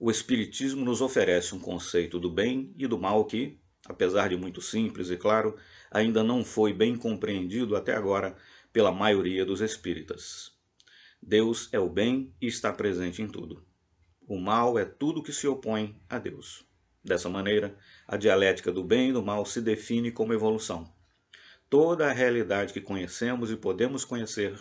o Espiritismo nos oferece um conceito do bem e do mal que, apesar de muito simples e claro, ainda não foi bem compreendido até agora pela maioria dos espíritas. Deus é o bem e está presente em tudo. O mal é tudo que se opõe a Deus. Dessa maneira, a dialética do bem e do mal se define como evolução. Toda a realidade que conhecemos e podemos conhecer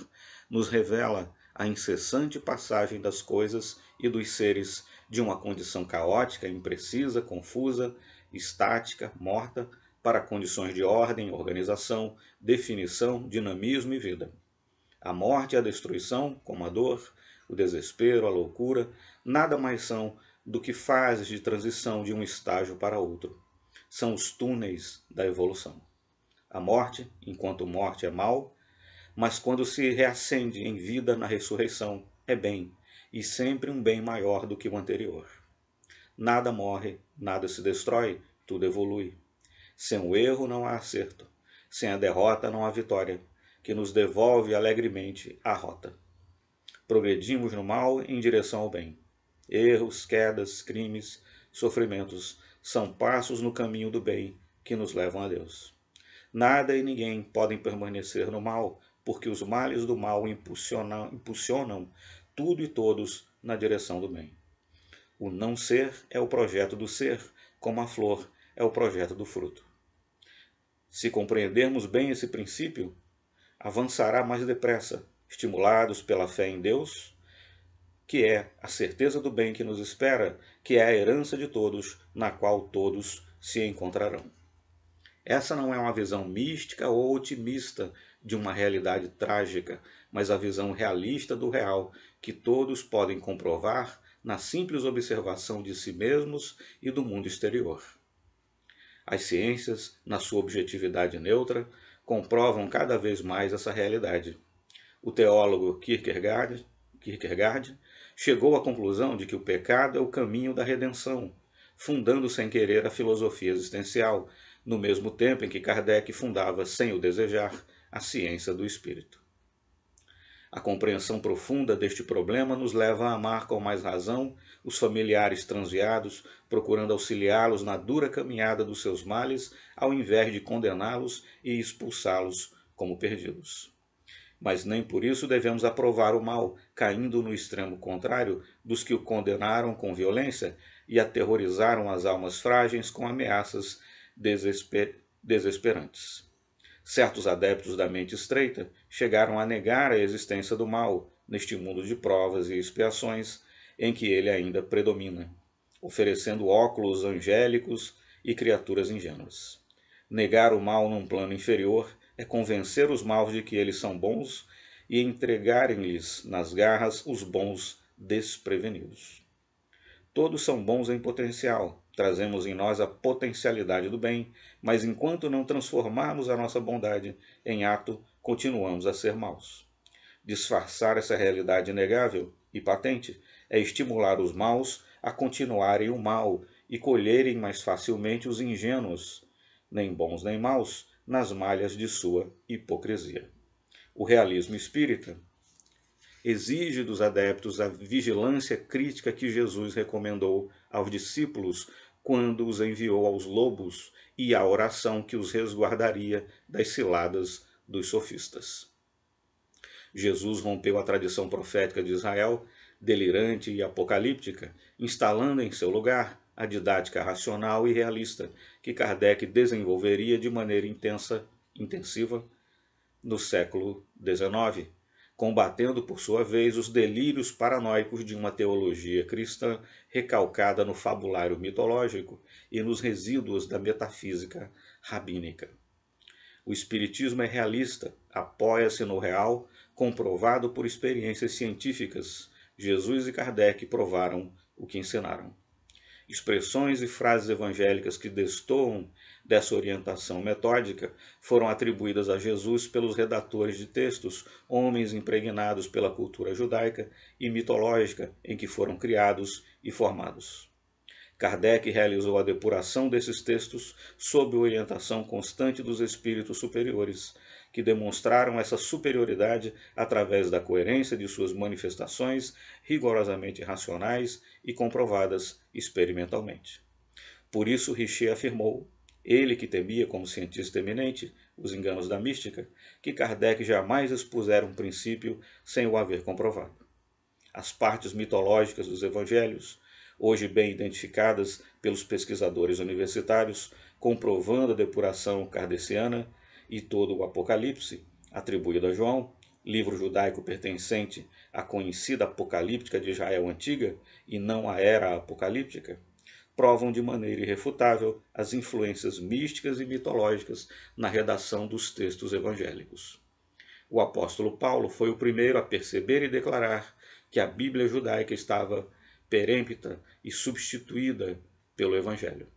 nos revela a incessante passagem das coisas e dos seres de uma condição caótica, imprecisa, confusa, estática, morta, para condições de ordem, organização, definição, dinamismo e vida. A morte e a destruição, como a dor, o desespero, a loucura, nada mais são do que fases de transição de um estágio para outro. São os túneis da evolução. A morte, enquanto morte é mal, mas quando se reacende em vida na ressurreição, é bem, e sempre um bem maior do que o anterior. Nada morre, nada se destrói, tudo evolui. Sem o erro não há acerto, sem a derrota não há vitória, que nos devolve alegremente a rota. Progredimos no mal em direção ao bem. Erros, quedas, crimes, sofrimentos são passos no caminho do bem que nos levam a Deus. Nada e ninguém podem permanecer no mal, porque os males do mal impulsionam, impulsionam tudo e todos na direção do bem. O não ser é o projeto do ser, como a flor é o projeto do fruto. Se compreendermos bem esse princípio, avançará mais depressa, estimulados pela fé em Deus, que é a certeza do bem que nos espera, que é a herança de todos, na qual todos se encontrarão. Essa não é uma visão mística ou otimista de uma realidade trágica, mas a visão realista do real, que todos podem comprovar na simples observação de si mesmos e do mundo exterior. As ciências, na sua objetividade neutra, comprovam cada vez mais essa realidade. O teólogo Kierkegaard, Kierkegaard chegou à conclusão de que o pecado é o caminho da redenção fundando sem querer a filosofia existencial, no mesmo tempo em que Kardec fundava, sem o desejar, a ciência do espírito. A compreensão profunda deste problema nos leva a amar com mais razão os familiares transviados, procurando auxiliá-los na dura caminhada dos seus males, ao invés de condená-los e expulsá-los como perdidos mas nem por isso devemos aprovar o mal, caindo no extremo contrário dos que o condenaram com violência e aterrorizaram as almas frágeis com ameaças desesper desesperantes. Certos adeptos da mente estreita chegaram a negar a existência do mal neste mundo de provas e expiações em que ele ainda predomina, oferecendo óculos angélicos e criaturas ingênuas. Negar o mal num plano inferior é convencer os maus de que eles são bons e entregarem-lhes nas garras os bons desprevenidos. Todos são bons em potencial, trazemos em nós a potencialidade do bem, mas enquanto não transformarmos a nossa bondade em ato, continuamos a ser maus. Disfarçar essa realidade inegável e patente é estimular os maus a continuarem o mal e colherem mais facilmente os ingênuos, nem bons nem maus, nas malhas de sua hipocrisia. O realismo espírita exige dos adeptos a vigilância crítica que Jesus recomendou aos discípulos quando os enviou aos lobos e a oração que os resguardaria das ciladas dos sofistas. Jesus rompeu a tradição profética de Israel delirante e apocalíptica, instalando em seu lugar a didática racional e realista que Kardec desenvolveria de maneira intensa, intensiva no século XIX, combatendo por sua vez os delírios paranoicos de uma teologia cristã recalcada no fabulário mitológico e nos resíduos da metafísica rabínica. O espiritismo é realista, apoia-se no real, comprovado por experiências científicas Jesus e Kardec provaram o que ensinaram. Expressões e frases evangélicas que destoam dessa orientação metódica foram atribuídas a Jesus pelos redatores de textos, homens impregnados pela cultura judaica e mitológica em que foram criados e formados. Kardec realizou a depuração desses textos sob orientação constante dos espíritos superiores, que demonstraram essa superioridade através da coerência de suas manifestações rigorosamente racionais e comprovadas experimentalmente. Por isso, Richer afirmou, ele que temia como cientista eminente os enganos da mística, que Kardec jamais expusera um princípio sem o haver comprovado. As partes mitológicas dos evangelhos, hoje bem identificadas pelos pesquisadores universitários, comprovando a depuração kardeciana, e todo o Apocalipse, atribuído a João, livro judaico pertencente à conhecida Apocalíptica de Israel antiga e não à era apocalíptica, provam de maneira irrefutável as influências místicas e mitológicas na redação dos textos evangélicos. O apóstolo Paulo foi o primeiro a perceber e declarar que a Bíblia judaica estava perêmpita e substituída pelo Evangelho.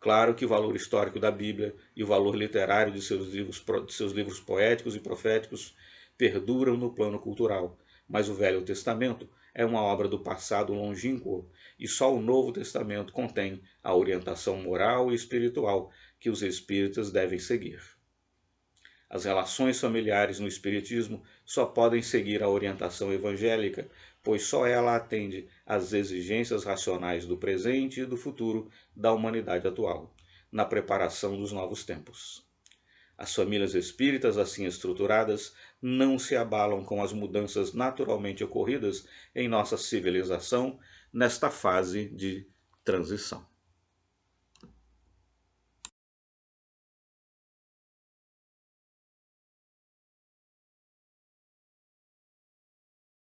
Claro que o valor histórico da Bíblia e o valor literário de seus livros, de seus livros poéticos e proféticos perduram no plano cultural, mas o Velho Testamento é uma obra do passado longínquo e só o Novo Testamento contém a orientação moral e espiritual que os espíritas devem seguir. As relações familiares no Espiritismo só podem seguir a orientação evangélica, pois só ela atende às exigências racionais do presente e do futuro da humanidade atual, na preparação dos novos tempos. As famílias espíritas assim estruturadas não se abalam com as mudanças naturalmente ocorridas em nossa civilização nesta fase de transição.